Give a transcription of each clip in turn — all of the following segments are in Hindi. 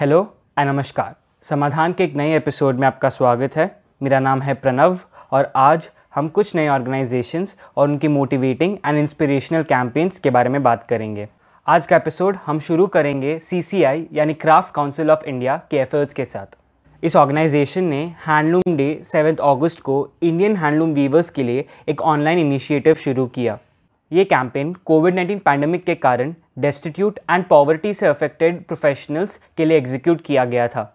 हेलो एंड नमस्कार समाधान के एक नए एपिसोड में आपका स्वागत है मेरा नाम है प्रणव और आज हम कुछ नए ऑर्गेनाइजेशंस और उनकी मोटिवेटिंग एंड इंस्पिरेशनल कैंपेन्स के बारे में बात करेंगे आज का एपिसोड हम शुरू करेंगे सी यानी क्राफ्ट काउंसिल ऑफ इंडिया के एफर्ट्स के साथ इस ऑर्गेनाइजेशन ने हैंडलूम डे सेवेंथ अगस्त को इंडियन हैंडलूम वीवर्स के लिए एक ऑनलाइन इनिशिएटिव शुरू किया ये कैंपेन कोविड नाइन्टीन पैंडमिक के कारण डेस्टिट्यूट एंड पॉवर्टी से अफेक्टेड प्रोफेशनल्स के लिए एग्जीक्यूट किया गया था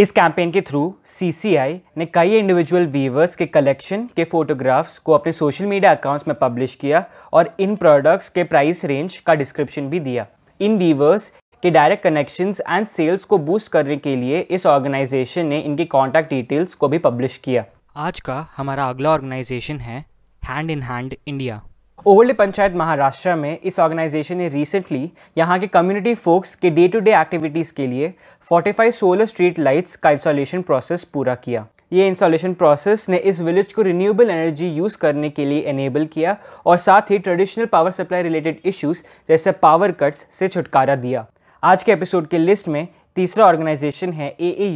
इस कैंपेन के थ्रू सीसीआई ने कई इंडिविजुअल वीवर्स के कलेक्शन के फोटोग्राफ्स को अपने सोशल मीडिया अकाउंट्स में पब्लिश किया और इन प्रोडक्ट्स के प्राइस रेंज का डिस्क्रिप्शन भी दिया इन वीवर्स के डायरेक्ट कनेक्शंस एंड सेल्स को बूस्ट करने के लिए इस ऑर्गेनाइजेशन ने इनके कॉन्टैक्ट डिटेल्स को भी पब्लिश किया आज का हमारा अगला ऑर्गेनाइजेशन है Hand in Hand India Ovli panchayat Maharashtra में इस ऑर्गेनाइजेशन ने रिसेंटली यहाँ के कम्युनिटी फोक्स के डे टू डे एक्टिविटीज़ के लिए 45 सोलर स्ट्रीट लाइट्स का इंस्टॉलेशन प्रोसेस पूरा किया ये इंस्टॉलेशन प्रोसेस ने इस विलेज को रिन्यूएबल एनर्जी यूज़ करने के लिए एनेबल किया और साथ ही traditional power supply related issues जैसे पावर कट्स से छुटकारा दिया आज के एपिसोड की लिस्ट में तीसरा ऑर्गेनाइजेशन है ए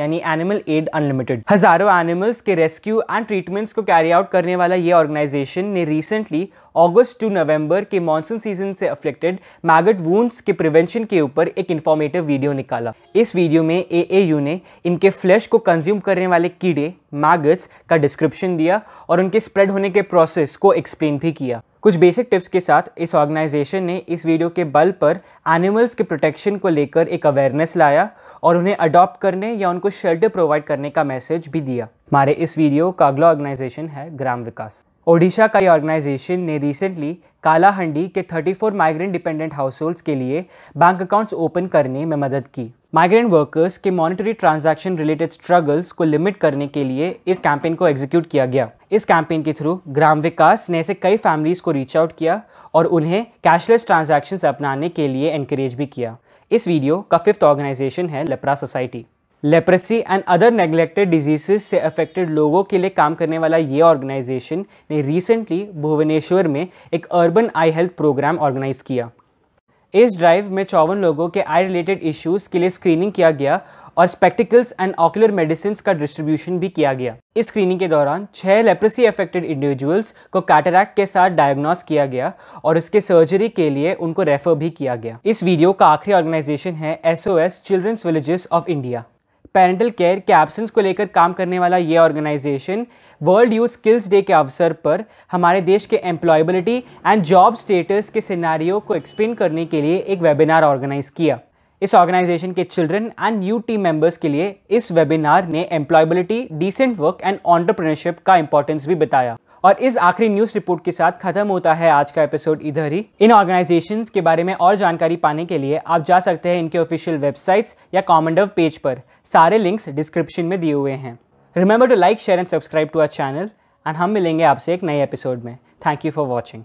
यानी एनिमल एड अनलिमिटेड हजारों एनिमल्स के रेस्क्यू एंड ट्रीटमेंट्स को कैरी आउट करने वाला ये ऑर्गेनाइजेशन ने रिसेंटली अगस्त टू नवंबर के मानसून सीजन से अफेक्टेड मैगट वूंड्स के प्रिवेंशन के ऊपर एक इन्फॉर्मेटिव वीडियो निकाला इस वीडियो में ए ने इनके फ्लैश को कंज्यूम करने वाले कीड़े मैगट्स का डिस्क्रिप्शन दिया और उनके स्प्रेड होने के प्रोसेस को एक्सप्लेन भी किया कुछ बेसिक टिप्स के साथ इस ऑर्गेनाइजेशन ने इस वीडियो के बल पर एनिमल्स के प्रोटेक्शन को लेकर एक अवेयरनेस लाया और उन्हें अडॉप्ट करने या उनको शेल्टर प्रोवाइड करने का मैसेज भी दिया हमारे इस वीडियो का अगला ऑर्गेनाइजेशन है ग्राम विकास ओडिशा का ये ऑर्गेनाइजेशन ने रिसेंटली कालाहंडी के 34 माइग्रेंट डिपेंडेंट हाउसहोल्ड्स के लिए बैंक अकाउंट्स ओपन करने में मदद की माइग्रेंट वर्कर्स के मॉनिटरी ट्रांजैक्शन रिलेटेड स्ट्रगल्स को लिमिट करने के लिए इस कैंपेन को एग्जीक्यूट किया गया इस कैंपेन के थ्रू ग्राम विकास ने ऐसे कई फैमिलीज को रीच आउट किया और उन्हें कैशलेस ट्रांजेक्शन अपनाने के लिए एनकरेज भी किया इस वीडियो का फिफ्थ ऑर्गेनाइजेशन है LEPRA Society leprosy and other neglected diseases से अफेक्टेड लोगों के लिए काम करने वाला ये ऑर्गेनाइजेशन ने रिसेंटली भुवनेश्वर में एक urban eye health programme organise किया इस ड्राइव में चौवन लोगों के आई रिलेटेड इश्यूज़ के लिए स्क्रीनिंग किया गया और स्पेक्टिकल्स एंड ऑकुलर मेडिसिन का डिस्ट्रीब्यूशन भी किया गया इस स्क्रीनिंग के दौरान छह लेप्रेसी अफेक्टेड इंडिविजुअल्स को कैटरैक्ट के साथ डायग्नोस किया गया और उसके सर्जरी के लिए उनको रेफर भी किया गया इस वीडियो का आखिरी ऑर्गेनाइजेशन है SOS Children's Villages of India parental care के एब्सेंस को लेकर काम करने वाला ये organisation World Youth Skills Day के अवसर पर हमारे देश के एम्प्लॉयबिलिटी एंड जॉब स्टेटस के सिनारियों को एक्सप्लेन करने के लिए एक वेबिनार ऑर्गेनाइज किया इस ऑर्गेनाइजेशन के children and new team members के लिए इस वेबिनार ने employability decent work and entrepreneurship का इंपॉर्टेंस भी बताया और इस आखिरी न्यूज रिपोर्ट के साथ खत्म होता है आज का एपिसोड इधर ही इन ऑर्गेनाइजेशन के बारे में और जानकारी पाने के लिए आप जा सकते हैं इनके ऑफिशियल वेबसाइट्स या कॉमनडव पेज पर सारे लिंक्स डिस्क्रिप्शन में दिए हुए हैं remember to like share and subscribe to our channel and हम मिलेंगे आपसे एक नए एपिसोड में थैंक यू फॉर वॉचिंग